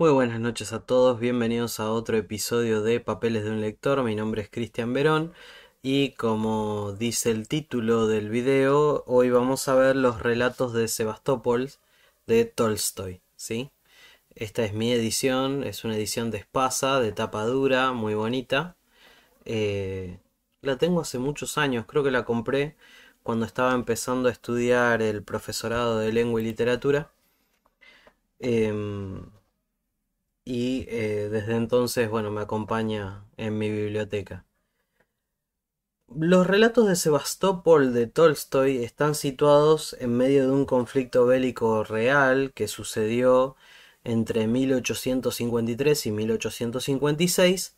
Muy buenas noches a todos, bienvenidos a otro episodio de Papeles de un Lector. Mi nombre es Cristian Verón y como dice el título del video, hoy vamos a ver los relatos de Sebastopol de Tolstoy, ¿sí? Esta es mi edición, es una edición de espasa, de tapa dura, muy bonita. Eh, la tengo hace muchos años, creo que la compré cuando estaba empezando a estudiar el profesorado de lengua y literatura. Em, y eh, desde entonces, bueno, me acompaña en mi biblioteca. Los relatos de Sebastopol de Tolstoy están situados en medio de un conflicto bélico real que sucedió entre 1853 y 1856,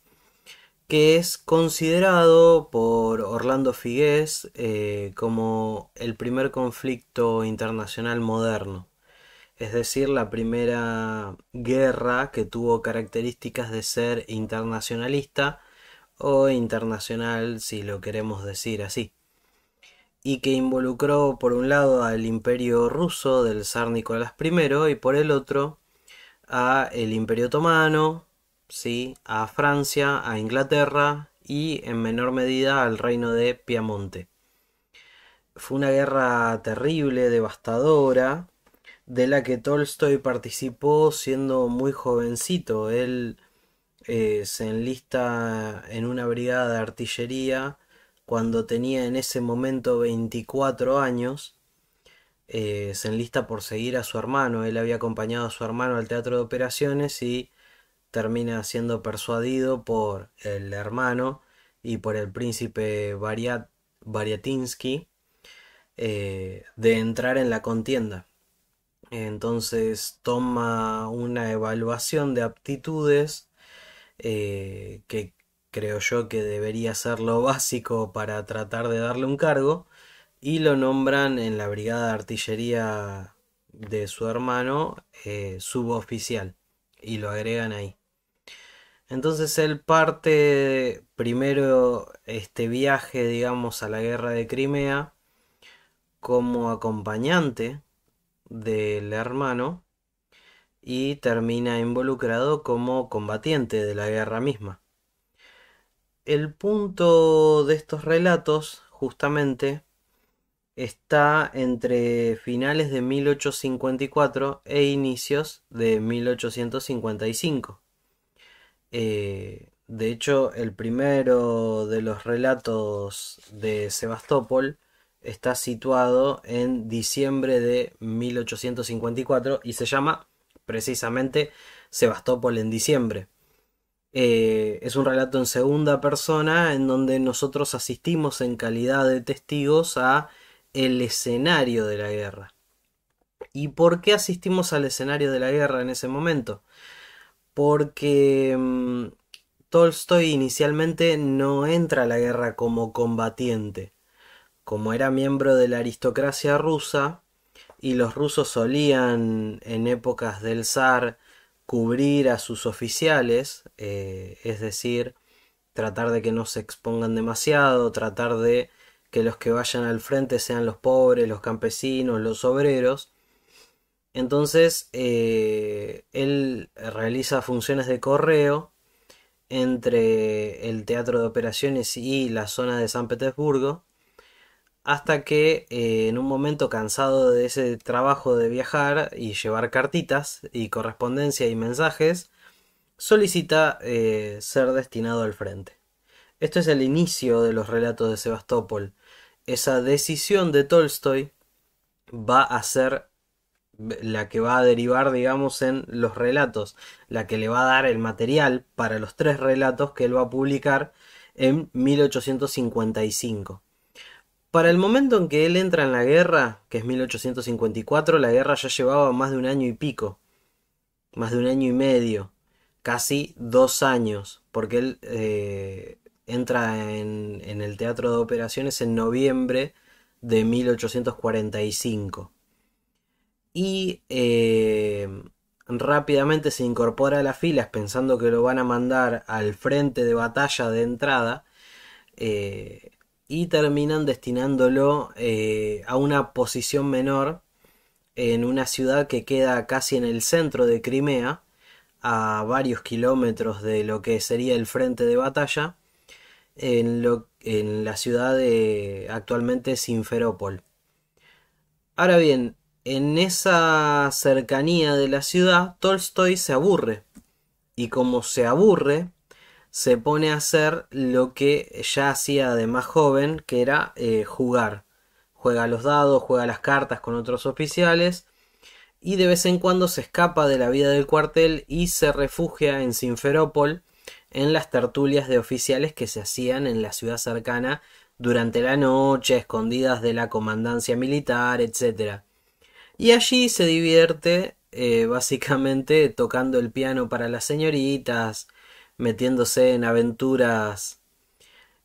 que es considerado por Orlando Figués eh, como el primer conflicto internacional moderno es decir, la primera guerra que tuvo características de ser internacionalista o internacional si lo queremos decir así, y que involucró por un lado al imperio ruso del zar Nicolás I y por el otro a el imperio otomano, ¿sí? a Francia, a Inglaterra y en menor medida al reino de Piamonte. Fue una guerra terrible, devastadora, de la que Tolstoy participó siendo muy jovencito. Él eh, se enlista en una brigada de artillería cuando tenía en ese momento 24 años. Eh, se enlista por seguir a su hermano. Él había acompañado a su hermano al teatro de operaciones y termina siendo persuadido por el hermano y por el príncipe Variat, eh, de entrar en la contienda. Entonces toma una evaluación de aptitudes eh, que creo yo que debería ser lo básico para tratar de darle un cargo y lo nombran en la brigada de artillería de su hermano eh, suboficial y lo agregan ahí. Entonces él parte primero este viaje, digamos, a la guerra de Crimea como acompañante del hermano y termina involucrado como combatiente de la guerra misma. El punto de estos relatos, justamente, está entre finales de 1854 e inicios de 1855. Eh, de hecho, el primero de los relatos de Sebastopol está situado en diciembre de 1854 y se llama precisamente Sebastopol en diciembre. Eh, es un relato en segunda persona en donde nosotros asistimos en calidad de testigos a el escenario de la guerra. ¿Y por qué asistimos al escenario de la guerra en ese momento? Porque mm, Tolstoy inicialmente no entra a la guerra como combatiente, como era miembro de la aristocracia rusa, y los rusos solían en épocas del zar cubrir a sus oficiales, eh, es decir, tratar de que no se expongan demasiado, tratar de que los que vayan al frente sean los pobres, los campesinos, los obreros. Entonces, eh, él realiza funciones de correo entre el teatro de operaciones y la zona de San Petersburgo, hasta que eh, en un momento cansado de ese trabajo de viajar y llevar cartitas y correspondencia y mensajes, solicita eh, ser destinado al frente. Esto es el inicio de los relatos de Sebastopol. Esa decisión de Tolstoy va a ser la que va a derivar, digamos, en los relatos, la que le va a dar el material para los tres relatos que él va a publicar en 1855. Para el momento en que él entra en la guerra, que es 1854, la guerra ya llevaba más de un año y pico, más de un año y medio, casi dos años, porque él eh, entra en, el teatro de operaciones en noviembre de 1845. Y eh, rápidamente se incorpora a las filas pensando que lo van a mandar al frente de batalla de entrada. Eh, y terminan destinándolo eh, a una posición menor en una ciudad que queda casi en el centro de Crimea, a varios kilómetros de lo que sería el frente de batalla, en, lo, en la ciudad de actualmente Sinferópol. Ahora bien, en esa cercanía de la ciudad, Tolstoy se aburre, y como se aburre, se pone a hacer lo que ya hacía de más joven, que era eh, jugar. Juega los dados, juega las cartas con otros oficiales y de vez en cuando se escapa de la vida del cuartel y se refugia en Sinferópol en las tertulias de oficiales que se hacían en la ciudad cercana durante la noche, escondidas de la comandancia militar, etc. Y allí se divierte eh, básicamente tocando el piano para las señoritas, metiéndose en aventuras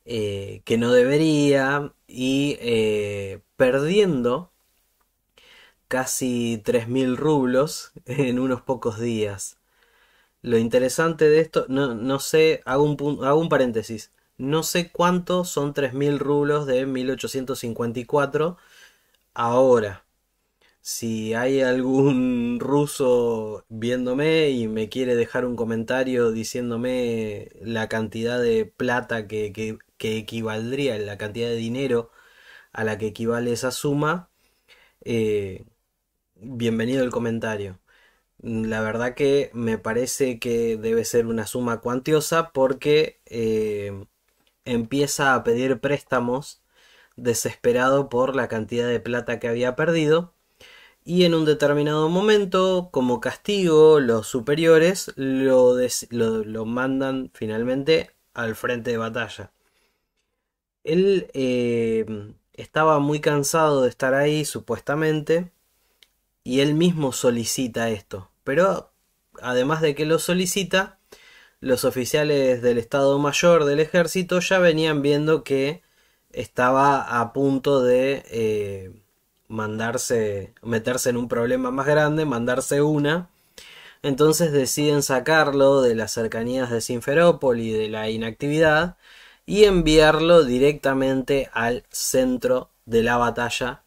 eh, que no debería y eh, perdiendo casi 3.000 rublos en unos pocos días. Lo interesante de esto, no, sé, hago un, hago un paréntesis, no sé cuánto son 3.000 rublos de 1854 ahora si hay algún ruso viéndome y me quiere dejar un comentario diciéndome la cantidad de plata que, que, equivaldría, la cantidad de dinero a la que equivale esa suma, eh, bienvenido el comentario. La verdad que me parece que debe ser una suma cuantiosa porque eh, empieza a pedir préstamos desesperado por la cantidad de plata que había perdido y en un determinado momento, como castigo, los superiores lo, mandan finalmente al frente de batalla. Él eh, estaba muy cansado de estar ahí, supuestamente, y él mismo solicita esto. Pero además de que lo solicita, los oficiales del Estado Mayor del Ejército ya venían viendo que estaba a punto de... Eh, mandarse, meterse en un problema más grande, mandarse una. Entonces deciden sacarlo de las cercanías de Sinferópol y de la inactividad y enviarlo directamente al centro de la batalla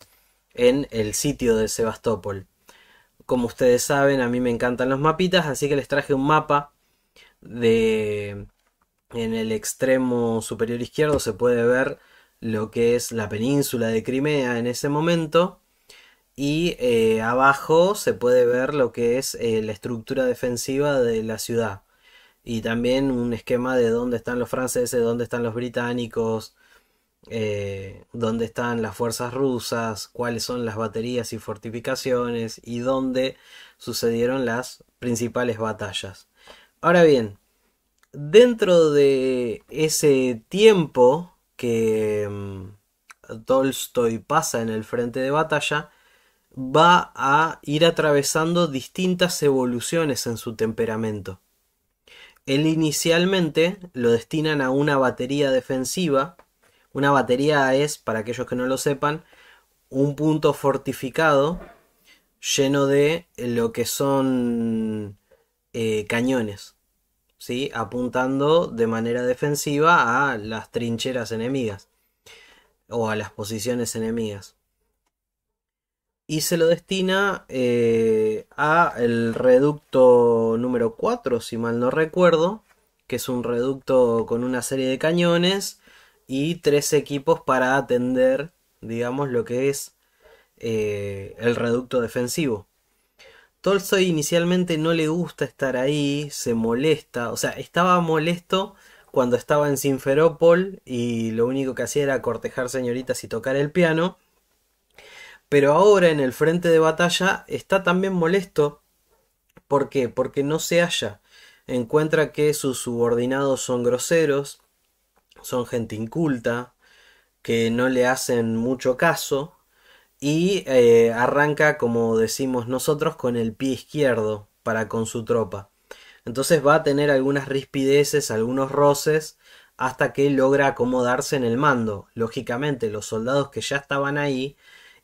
en el sitio de Sebastopol. Como ustedes saben, a mí me encantan los mapitas, así que les traje un mapa de en el extremo superior izquierdo se puede ver lo que es la península de Crimea en ese momento. Y eh, abajo se puede ver lo que es eh, la estructura defensiva de la ciudad. Y también un esquema de dónde están los franceses, dónde están los británicos, eh, dónde están las fuerzas rusas, cuáles son las baterías y fortificaciones y dónde sucedieron las principales batallas. Ahora bien, dentro de ese tiempo que mm, Tolstoy pasa en el frente de batalla, va a ir atravesando distintas evoluciones en su temperamento. Él inicialmente lo destinan a una batería defensiva. Una batería es, para aquellos que no lo sepan, un punto fortificado lleno de lo que son eh, cañones apuntando de manera defensiva a las trincheras enemigas o a las posiciones enemigas. Y se lo destina al eh, a el reducto número 4, si mal no recuerdo, que es un reducto con una serie de cañones y tres equipos para atender, digamos, lo que es eh, el reducto defensivo. Tolstoy inicialmente no le gusta estar ahí, se molesta, o sea, estaba molesto cuando estaba en Sinferopol y lo único que hacía era cortejar señoritas y tocar el piano, pero ahora en el frente de batalla está también molesto. ¿Por qué? Porque no se halla. Encuentra que sus subordinados son groseros, son gente inculta, que no le hacen mucho caso, y eh, arranca, como decimos nosotros, con el pie izquierdo para con su tropa. Entonces va a tener algunas rispideces, algunos roces, hasta que logra acomodarse en el mando. Lógicamente, los soldados que ya estaban ahí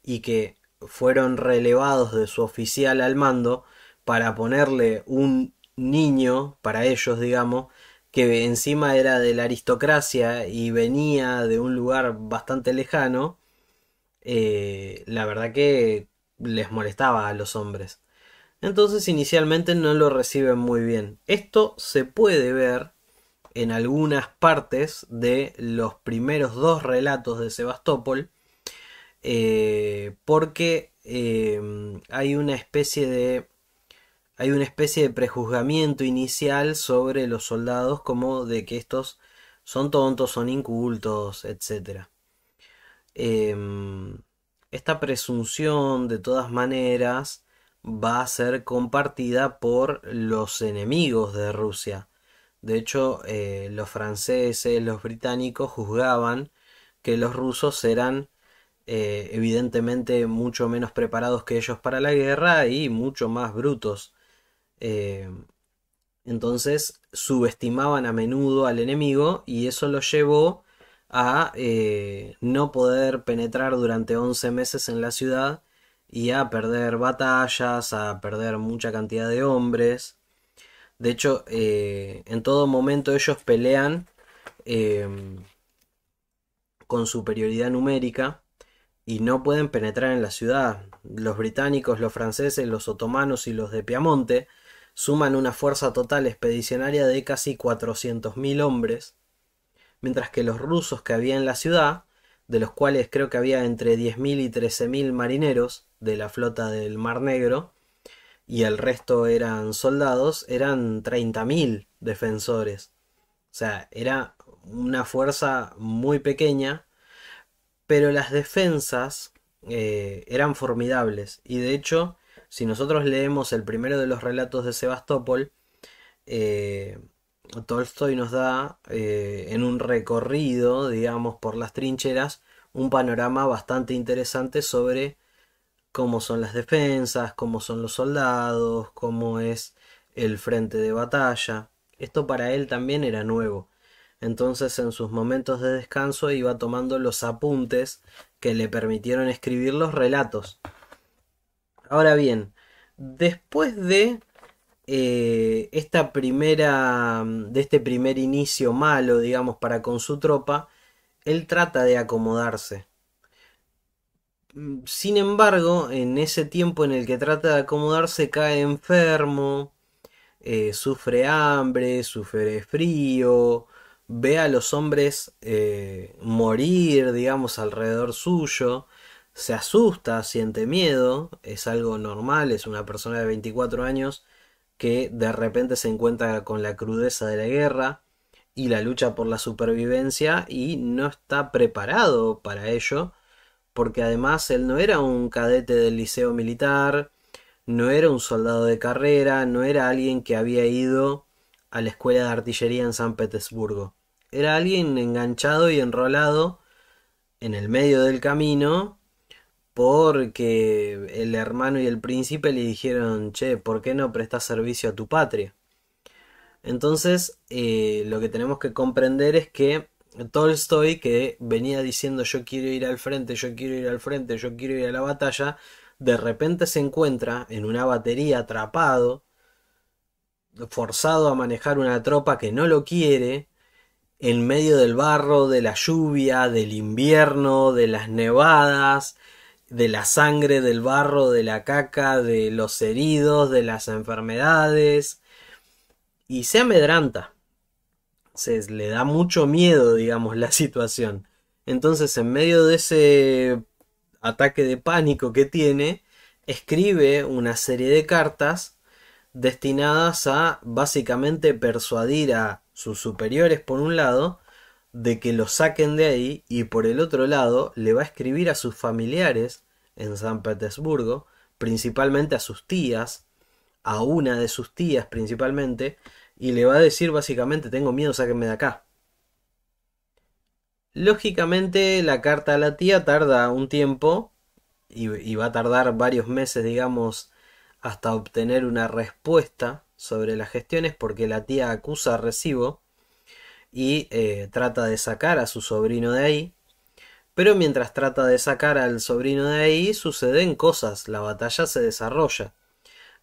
y que fueron relevados de su oficial al mando para ponerle un niño, para ellos, digamos, que encima era de la aristocracia y venía de un lugar bastante lejano, eh, la verdad que les molestaba a los hombres. Entonces inicialmente no lo reciben muy bien. Esto se puede ver en algunas partes de los primeros dos relatos de Sebastopol, eh, porque eh, hay una especie de hay una especie de prejuzgamiento inicial sobre los soldados como de que estos son tontos, son incultos, etcétera. Em, esta presunción de todas maneras va a ser compartida por los enemigos de Rusia. De hecho, eh, los franceses, los británicos juzgaban que los rusos eran eh, evidentemente mucho menos preparados que ellos para la guerra y mucho más brutos. Em, entonces subestimaban a menudo al enemigo y eso lo llevó a eh, no poder penetrar durante 11 meses en la ciudad y a perder batallas, a perder mucha cantidad de hombres. De hecho, eh, en todo momento ellos pelean em, con superioridad numérica y no pueden penetrar en la ciudad. Los británicos, los franceses, los otomanos y los de Piamonte suman una fuerza total expedicionaria de casi 400.000 hombres mientras que los rusos que había en la ciudad, de los cuales creo que había entre 10.000 y 13.000 marineros de la flota del Mar Negro, y el resto eran soldados, eran 30.000 defensores. O sea, era una fuerza muy pequeña, pero las defensas eh, eran formidables. Y de hecho, si nosotros leemos el primero de los relatos de Sebastopol, eh, Tolstoy nos da eh, en un recorrido, digamos, por las trincheras, un panorama bastante interesante sobre cómo son las defensas, cómo son los soldados, cómo es el frente de batalla. Esto para él también era nuevo. Entonces en sus momentos de descanso iba tomando los apuntes que le permitieron escribir los relatos. Ahora bien, después de eh, esta primera, mm, de este primer inicio malo, digamos, para con su tropa, él trata de acomodarse. Mm, sin embargo, en ese tiempo en el que trata de acomodarse, cae enfermo, eh, sufre hambre, sufre frío, ve a los hombres eh, morir, digamos, alrededor suyo, se asusta, siente miedo, es algo normal, es una persona de 24 años que de repente se encuentra con la crudeza de la guerra y la lucha por la supervivencia y no está preparado para ello, porque además él no era un cadete del liceo militar, no era un soldado de carrera, no era alguien que había ido a la escuela de artillería en San Petersburgo. Era alguien enganchado y enrolado en el medio del camino porque el hermano y el príncipe le dijeron, che, ¿por qué no prestas servicio a tu patria? Entonces, eh, lo que tenemos que comprender es que Tolstoy, que venía diciendo yo quiero ir al frente, yo quiero ir al frente, yo quiero ir a la batalla, de repente se encuentra en una batería atrapado, forzado a manejar una tropa que no lo quiere, en medio del barro, de la lluvia, del invierno, de las nevadas, de la sangre, del barro, de la caca, de los heridos, de las enfermedades. Y se amedranta. Se le da mucho miedo, digamos, la situación. Entonces, en medio de ese ataque de pánico que tiene, escribe una serie de cartas destinadas a básicamente persuadir a sus superiores por un lado de que lo saquen de ahí y por el otro lado le va a escribir a sus familiares en San Petersburgo, principalmente a sus tías, a una de sus tías principalmente, y le va a decir básicamente tengo miedo, sáquenme de acá. Lógicamente la carta a la tía tarda un tiempo y, y va a tardar varios meses, digamos, hasta obtener una respuesta sobre las gestiones porque la tía acusa recibo y eh, trata de sacar a su sobrino de ahí. Pero mientras trata de sacar al sobrino de ahí, suceden cosas, la batalla se desarrolla.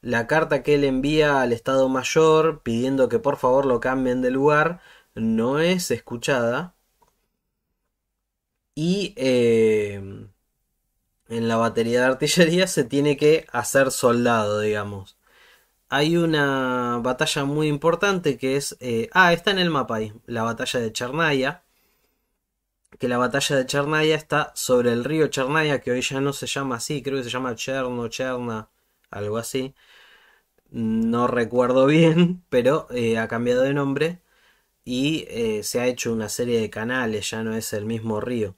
La carta que él envía al Estado Mayor pidiendo que por favor lo cambien de lugar no es escuchada. Y em, en la batería de artillería se tiene que hacer soldado, digamos hay una batalla muy importante que es... Eh, ah, está en el mapa ahí, la batalla de Chernaya. Que la batalla de Chernaya está sobre el río Chernaya, que hoy ya no se llama así, creo que se llama Cherno, Cherna, algo así. No recuerdo bien, pero eh, ha cambiado de nombre y eh, se ha hecho una serie de canales, ya no es el mismo río.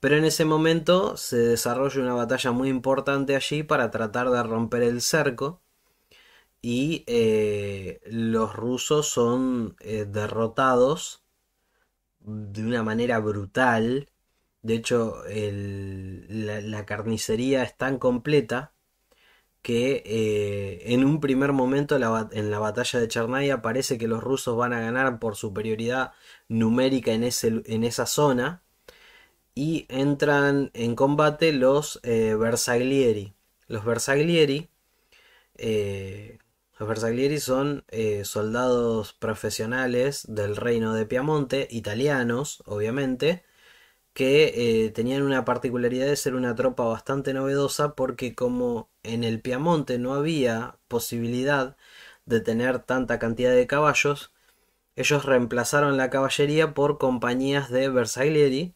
Pero en ese momento se desarrolla una batalla muy importante allí para tratar de romper el cerco y eh, los rusos son eh, derrotados de una manera brutal. De hecho, la, carnicería es tan completa que eh, en un primer momento en la batalla de Chernaya parece que los rusos van a ganar por superioridad numérica en, ese, en esa zona y entran en combate los Bersaglieri. Los Bersaglieri los Bersaglieri son eh, soldados profesionales del reino de Piamonte, italianos, obviamente, que eh, tenían una particularidad de ser una tropa bastante novedosa porque como en el Piamonte no había posibilidad de tener tanta cantidad de caballos, ellos reemplazaron la caballería por compañías de Bersaglieri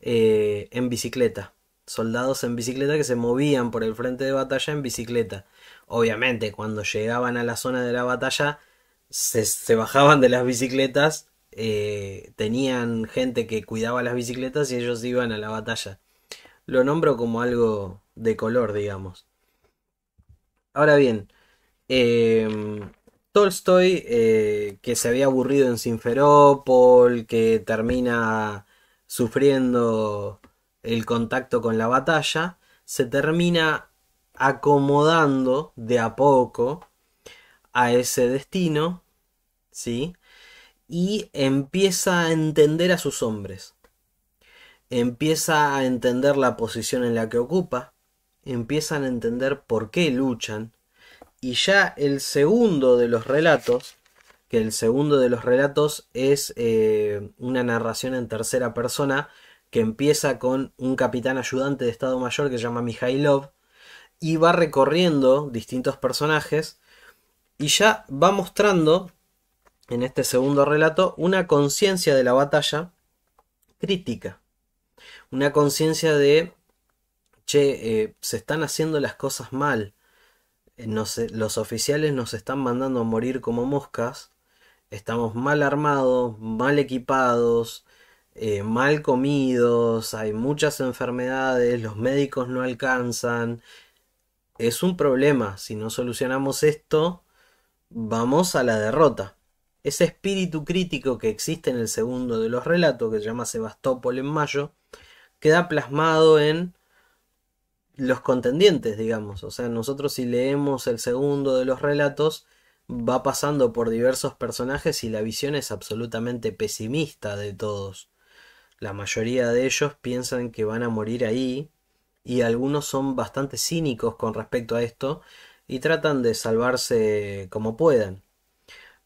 eh, en bicicleta, soldados en bicicleta que se movían por el frente de batalla en bicicleta. Obviamente, cuando llegaban a la zona de la batalla, se, bajaban de las bicicletas, eh, tenían gente que cuidaba las bicicletas y ellos iban a la batalla. Lo nombro como algo de color, digamos. Ahora bien, em, Tolstoy, eh, que se había aburrido en Sinferópol, que termina sufriendo el contacto con la batalla, se termina acomodando de a poco a ese destino, ¿sí? Y empieza a entender a sus hombres, empieza a entender la posición en la que ocupa, empiezan a entender por qué luchan, y ya el segundo de los relatos, que el segundo de los relatos es eh, una narración en tercera persona, que empieza con un capitán ayudante de Estado Mayor que se llama Mikhailov y va recorriendo distintos personajes y ya va mostrando en este segundo relato una conciencia de la batalla crítica, una conciencia de, che, eh, se están haciendo las cosas mal, eh, los oficiales nos están mandando a morir como moscas, estamos mal armados, mal equipados, eh, mal comidos, hay muchas enfermedades, los médicos no alcanzan, es un problema. Si no solucionamos esto, vamos a la derrota. Ese espíritu crítico que existe en el segundo de los relatos, que se llama Sebastopol en mayo, queda plasmado en los contendientes, digamos. O sea, nosotros si leemos el segundo de los relatos, va pasando por diversos personajes y la visión es absolutamente pesimista de todos. La mayoría de ellos piensan que van a morir ahí, y algunos son bastante cínicos con respecto a esto y tratan de salvarse como puedan.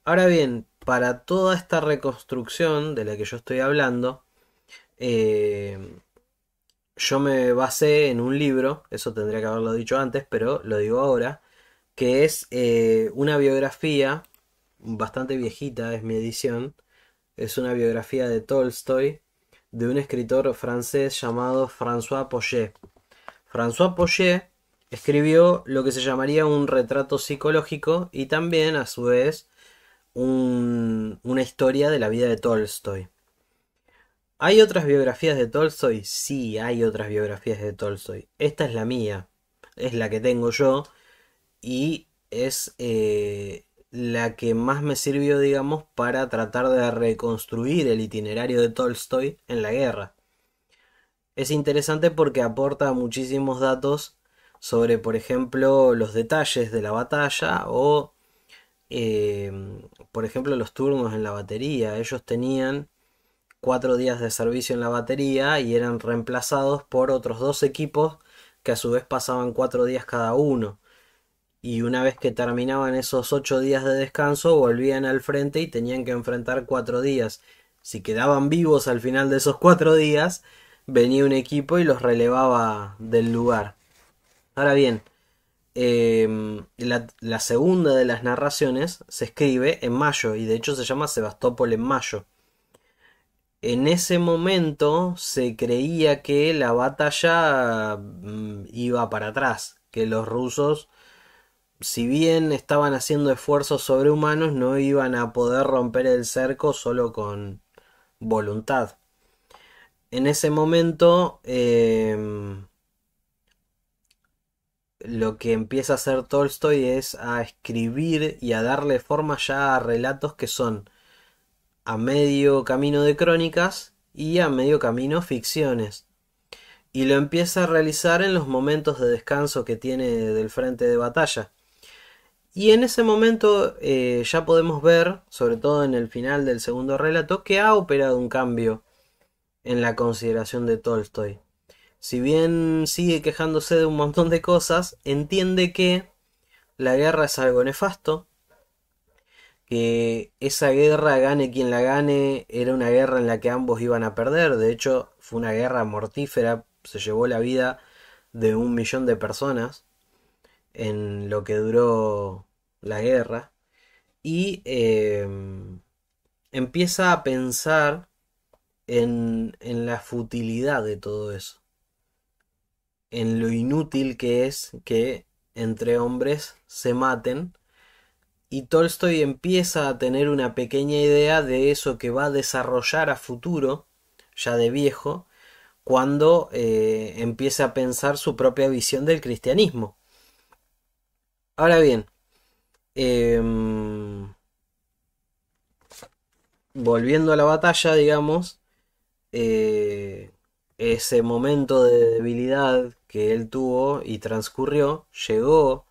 Ahora bien, para toda esta reconstrucción de la que yo estoy hablando, eh, yo me basé en un libro, eso tendría que haberlo dicho antes, pero lo digo ahora, que es eh, una biografía bastante viejita, es mi edición, es una biografía de Tolstoy, de un escritor francés llamado François Poget. François Poyer escribió lo que se llamaría un retrato psicológico y también, a su vez, una historia de la vida de Tolstoy. ¿Hay otras biografías de Tolstoy? Sí, hay otras biografías de Tolstoy. Esta es la mía, es la que tengo yo y es eh, la que más me sirvió, digamos, para tratar de reconstruir el itinerario de Tolstoy en la guerra. Es interesante porque aporta muchísimos datos sobre, por ejemplo, los detalles de la batalla o, eh, por ejemplo, los turnos en la batería. Ellos tenían cuatro días de servicio en la batería y eran reemplazados por otros dos equipos que a su vez pasaban cuatro días cada uno. Y una vez que terminaban esos ocho días de descanso, volvían al frente y tenían que enfrentar cuatro días. Si quedaban vivos al final de esos cuatro días, venía un equipo y los relevaba del lugar. Ahora bien, em, la, la, segunda de las narraciones se escribe en mayo y de hecho se llama Sebastopol en mayo. En ese momento se creía que la batalla mm, iba para atrás, que los rusos, si bien estaban haciendo esfuerzos sobrehumanos, no iban a poder romper el cerco solo con voluntad en ese momento em, lo que empieza a hacer Tolstoy es a escribir y a darle forma ya a relatos que son a medio camino de crónicas y a medio camino ficciones. Y lo empieza a realizar en los momentos de descanso que tiene del frente de batalla. Y en ese momento eh, ya podemos ver, sobre todo en el final del segundo relato, que ha operado un cambio en la consideración de Tolstoy. Si bien sigue quejándose de un montón de cosas, entiende que la guerra es algo nefasto, que esa guerra, gane quien la gane, era una guerra en la que ambos iban a perder, de hecho fue una guerra mortífera, se llevó la vida de un millón de personas en lo que duró la guerra, y eh, empieza a pensar en, la futilidad de todo eso, en lo inútil que es que entre hombres se maten y Tolstoy empieza a tener una pequeña idea de eso que va a desarrollar a futuro, ya de viejo, cuando eh, empieza a pensar su propia visión del cristianismo. Ahora bien, em, volviendo a la batalla, digamos, eh, ese momento de debilidad que él tuvo y transcurrió llegó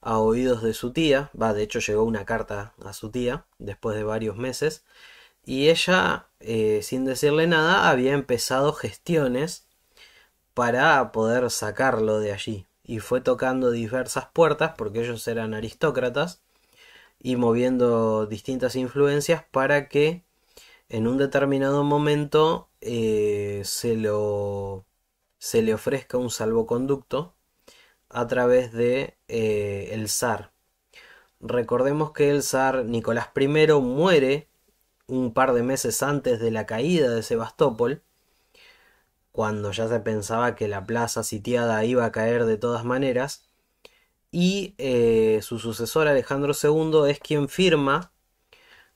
a oídos de su tía, va, de hecho llegó una carta a su tía después de varios meses, y ella, eh, sin decirle nada, había empezado gestiones para poder sacarlo de allí, y fue tocando diversas puertas, porque ellos eran aristócratas, y moviendo distintas influencias para que en un determinado momento eh, se, lo, le ofrezca un salvoconducto a través de eh, el zar. Recordemos que el zar Nicolás I muere un par de meses antes de la caída de Sebastopol, cuando ya se pensaba que la plaza sitiada iba a caer de todas maneras, y eh, su sucesor Alejandro II es quien firma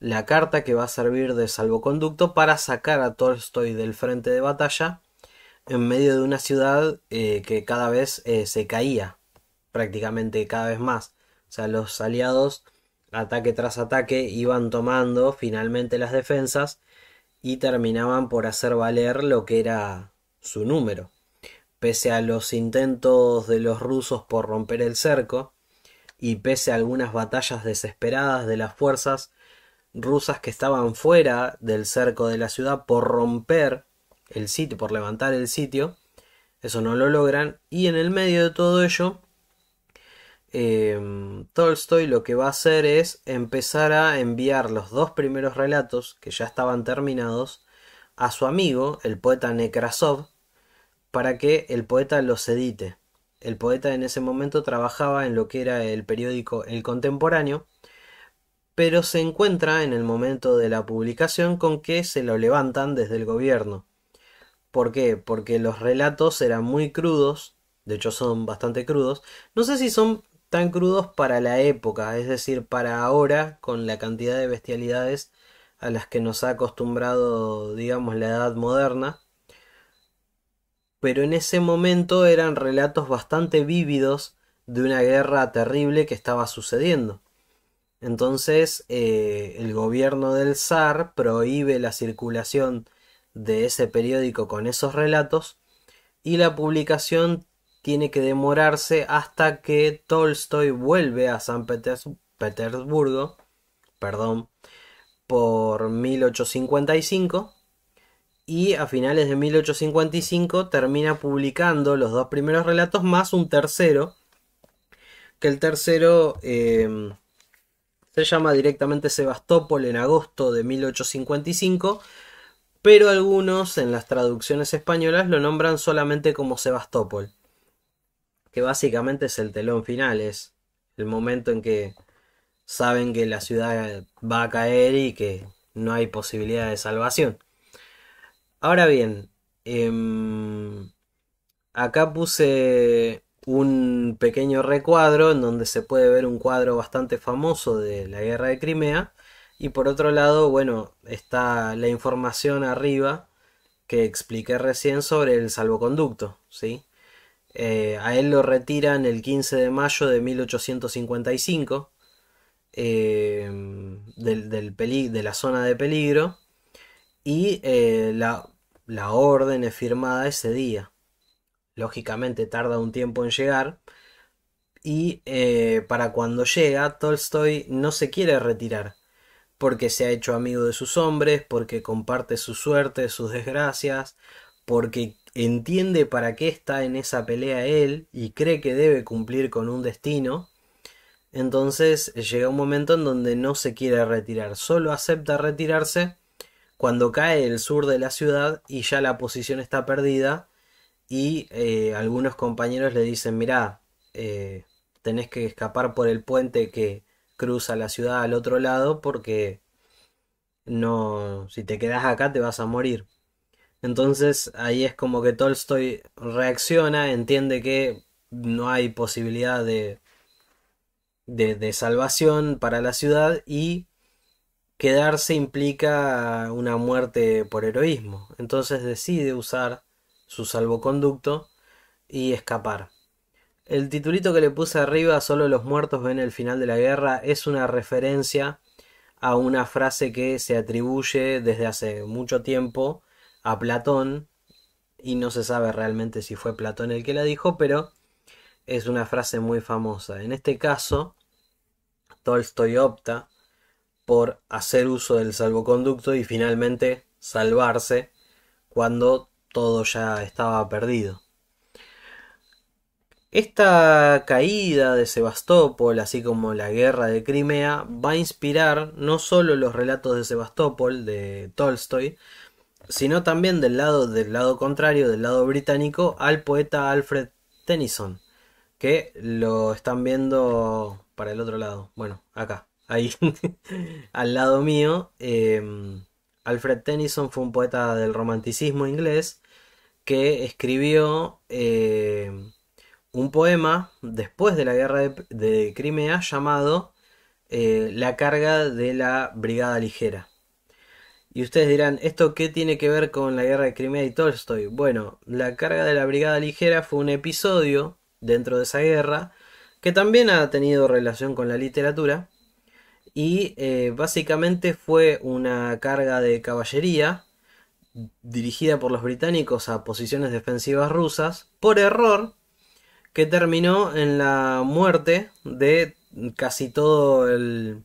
la carta que va a servir de salvoconducto para sacar a Tolstoy del frente de batalla en medio de una ciudad eh, que cada vez eh, se caía, prácticamente cada vez más. O sea, los aliados, ataque tras ataque, iban tomando finalmente las defensas y terminaban por hacer valer lo que era su número. Pese a los intentos de los rusos por romper el cerco, y pese a algunas batallas desesperadas de las fuerzas rusas que estaban fuera del cerco de la ciudad por romper el sitio, por levantar el sitio. Eso no lo logran. Y en el medio de todo ello, em, Tolstoy lo que va a hacer es empezar a enviar los dos primeros relatos que ya estaban terminados a su amigo, el poeta Nekrasov, para que el poeta los edite. El poeta en ese momento trabajaba en lo que era el periódico El Contemporáneo, pero se encuentra en el momento de la publicación con que se lo levantan desde el gobierno. ¿Por qué? Porque los relatos eran muy crudos, de hecho son bastante crudos, no sé si son tan crudos para la época, es decir, para ahora, con la cantidad de bestialidades a las que nos ha acostumbrado, digamos, la edad moderna, pero en ese momento eran relatos bastante vívidos de una guerra terrible que estaba sucediendo. Entonces, eh, el gobierno del zar prohíbe la circulación de ese periódico con esos relatos y la publicación tiene que demorarse hasta que Tolstoy vuelve a San Petersburgo, perdón, por 1855 y a finales de 1855 termina publicando los dos primeros relatos más un tercero, que el tercero eh, se llama directamente Sebastopol en agosto de 1855, pero algunos en las traducciones españolas lo nombran solamente como Sebastopol, que básicamente es el telón final, es el momento en que saben que la ciudad va a caer y que no hay posibilidad de salvación. Ahora bien, em, acá puse un pequeño recuadro en donde se puede ver un cuadro bastante famoso de la guerra de Crimea y por otro lado, bueno, está la información arriba que expliqué recién sobre el salvoconducto, ¿sí? Eh, a él lo retiran el 15 de mayo de 1855 eh, de la zona de peligro y eh, la orden es firmada ese día lógicamente tarda un tiempo en llegar, y eh, para cuando llega, Tolstoy no se quiere retirar, porque se ha hecho amigo de sus hombres, porque comparte su suerte, sus desgracias, porque entiende para qué está en esa pelea él y cree que debe cumplir con un destino. Entonces llega un momento en donde no se quiere retirar, solo acepta retirarse cuando cae el sur de la ciudad y ya la posición está perdida y eh, algunos compañeros le dicen, mirá, eh, tenés que escapar por el puente que cruza la ciudad al otro lado porque no, si te quedas acá te vas a morir. Entonces ahí es como que Tolstoy reacciona, entiende que no hay posibilidad de, de salvación para la ciudad y quedarse implica una muerte por heroísmo. Entonces decide usar su salvoconducto y escapar. El titulito que le puse arriba, solo los muertos ven el final de la guerra, es una referencia a una frase que se atribuye desde hace mucho tiempo a Platón, y no se sabe realmente si fue Platón el que la dijo, pero es una frase muy famosa. En este caso, Tolstoy opta por hacer uso del salvoconducto y finalmente salvarse cuando todo ya estaba perdido. Esta caída de Sebastopol, así como la guerra de Crimea, va a inspirar no solo los relatos de Sebastopol de Tolstoy, sino también del lado del lado contrario, del lado británico, al poeta Alfred Tennyson, que lo están viendo para el otro lado, bueno, acá, ahí, al lado mío. Eh, Alfred Tennyson fue un poeta del romanticismo inglés que escribió eh, un poema después de la guerra de, Crimea llamado eh, La carga de la Brigada Ligera. Y ustedes dirán, ¿esto qué tiene que ver con la guerra de Crimea y Tolstoy? Bueno, la carga de la Brigada Ligera fue un episodio dentro de esa guerra que también ha tenido relación con la literatura y eh, básicamente fue una carga de caballería dirigida por los británicos a posiciones defensivas rusas, por error, que terminó en la muerte de casi todo el,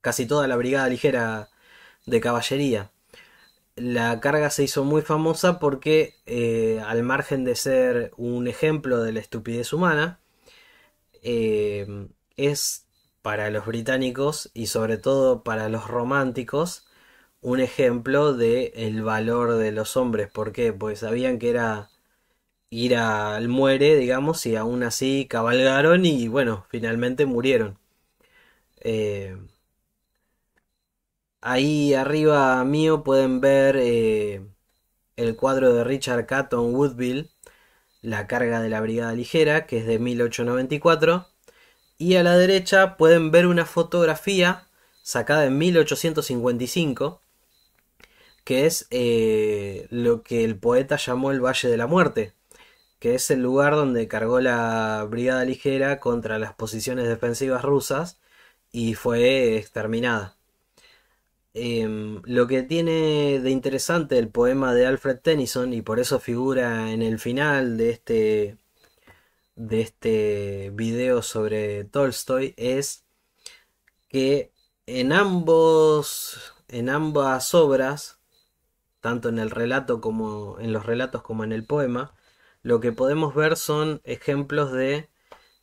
casi toda la brigada ligera de caballería. La carga se hizo muy famosa porque, eh, al margen de ser un ejemplo de la estupidez humana, eh, es para los británicos y sobre todo para los románticos un ejemplo de el valor de los hombres. ¿Por qué? pues sabían que era ir al muere, digamos, y aún así cabalgaron y bueno, finalmente murieron. Eh, ahí arriba mío pueden ver eh, el cuadro de Richard Catton Woodville, La carga de la Brigada Ligera, que es de 1894. Y a la derecha pueden ver una fotografía sacada en 1855 que es eh, lo que el poeta llamó el Valle de la Muerte, que es el lugar donde cargó la Brigada Ligera contra las posiciones defensivas rusas y fue exterminada. Em, lo que tiene de interesante el poema de Alfred Tennyson, y por eso figura en el final de este, de este video sobre Tolstoy, es que en en ambas obras tanto en el relato como en los relatos como en el poema, lo que podemos ver son ejemplos de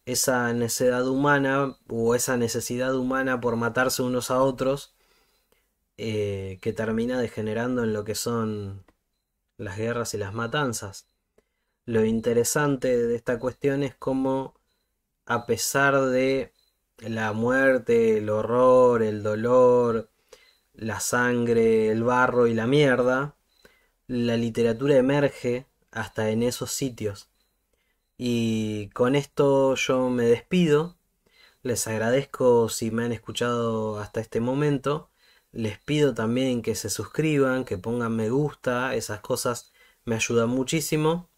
esa necedad humana o esa necesidad humana por matarse unos a otros eh, que termina degenerando en lo que son las guerras y las matanzas. Lo interesante de esta cuestión es cómo a pesar de la muerte, el horror, el dolor, la sangre, el barro y la mierda, la literatura emerge hasta en esos sitios. Y con esto yo me despido. Les agradezco si me han escuchado hasta este momento. Les pido también que se suscriban, que pongan me gusta, esas cosas me ayudan muchísimo.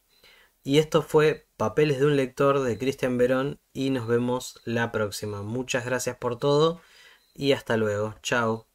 Y esto fue Papeles de un lector de Cristian Verón y nos vemos la próxima. Muchas gracias por todo y hasta luego. Chao.